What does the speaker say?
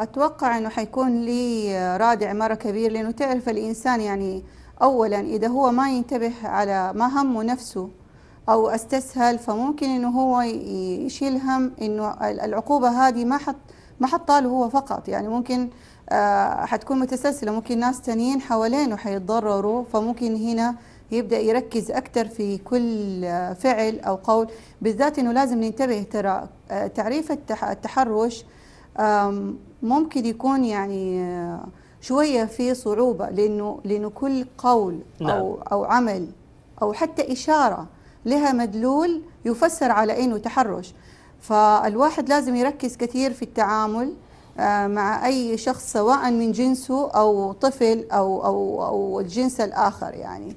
أتوقع أنه حيكون لي رادع مرة كبير لأنه تعرف الإنسان يعني أولا إذا هو ما ينتبه على ما همه نفسه أو استسهل فممكن أنه هو يشيل هم أنه العقوبة هذه ما حط ما حطها له هو فقط يعني ممكن آه، حتكون متسلسلة ممكن ناس تانيين حوالينه حيتضرروا فممكن هنا يبدأ يركز أكثر في كل آه، فعل أو قول بالذات أنه لازم ننتبه ترى آه، تعريف التحرش ممكن يكون يعني آه، شوية في صعوبة لأنه لأنه كل قول نعم. أو أو عمل أو حتى إشارة لها مدلول يفسر على إنه تحرش فالواحد لازم يركز كثير في التعامل آه، مع أي شخص سواء من جنسه أو طفل أو أو أو الجنس الآخر يعني